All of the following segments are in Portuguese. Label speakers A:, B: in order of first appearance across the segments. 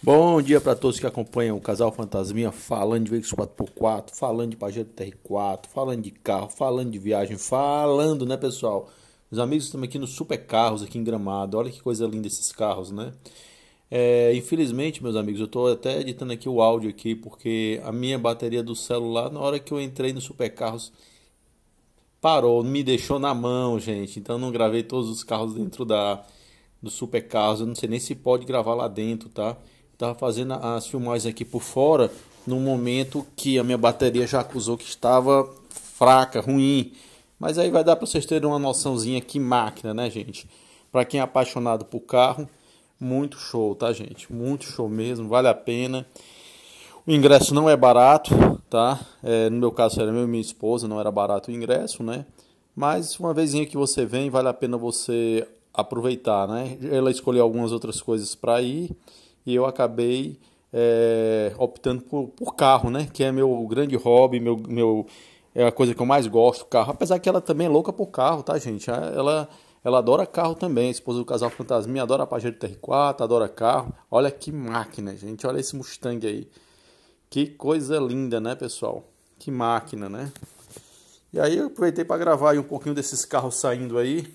A: Bom dia para todos que acompanham o Casal Fantasminha, falando de veículos 4x4, falando de Pajero TR4, falando de carro, falando de viagem, falando, né, pessoal? Os amigos estão aqui no Super Carros, aqui em Gramado. Olha que coisa linda esses carros, né? É, infelizmente, meus amigos, eu estou até editando aqui o áudio aqui, porque a minha bateria do celular, na hora que eu entrei no Super Carros, parou, me deixou na mão, gente. Então não gravei todos os carros dentro da do Super Carros. Eu não sei nem se pode gravar lá dentro, tá? Estava fazendo as filmagens aqui por fora no momento que a minha bateria já acusou que estava fraca, ruim. Mas aí vai dar para vocês terem uma noçãozinha que máquina, né, gente? Para quem é apaixonado por carro, muito show, tá, gente? Muito show mesmo, vale a pena. O ingresso não é barato, tá? É, no meu caso era meu e minha esposa, não era barato o ingresso, né? Mas uma vezinha que você vem, vale a pena você aproveitar, né? Ela escolheu algumas outras coisas para ir e eu acabei é, optando por, por, carro, né? Que é meu grande hobby, meu, meu, é a coisa que eu mais gosto, carro. Apesar que ela também é louca por carro, tá, gente? Ela, ela adora carro também. A esposa do casal Fantasminha adora a Pajero TR4, adora carro. Olha que máquina, gente. Olha esse Mustang aí. Que coisa linda, né, pessoal? Que máquina, né? E aí eu aproveitei para gravar um pouquinho desses carros saindo aí,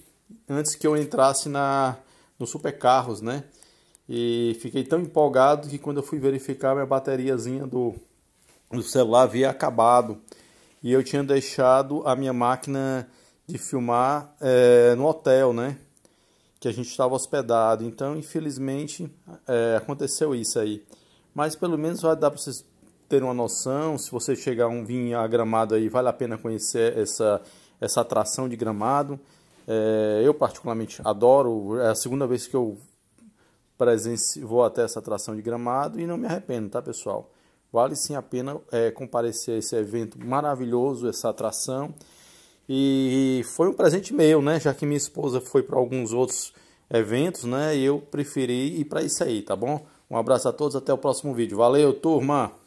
A: antes que eu entrasse na no Supercarros, né? E fiquei tão empolgado que quando eu fui verificar minha bateriazinha do, do celular havia acabado. E eu tinha deixado a minha máquina de filmar é, no hotel, né? Que a gente estava hospedado. Então, infelizmente, é, aconteceu isso aí. Mas pelo menos vai dar para vocês terem uma noção. Se você chegar um vinho a gramado aí, vale a pena conhecer essa, essa atração de gramado. É, eu, particularmente, adoro. É a segunda vez que eu presenci... vou até essa atração de Gramado e não me arrependo, tá, pessoal? Vale sim a pena é, comparecer a esse evento maravilhoso, essa atração. E foi um presente meu, né? Já que minha esposa foi para alguns outros eventos, né? E eu preferi ir para isso aí, tá bom? Um abraço a todos, até o próximo vídeo. Valeu, turma!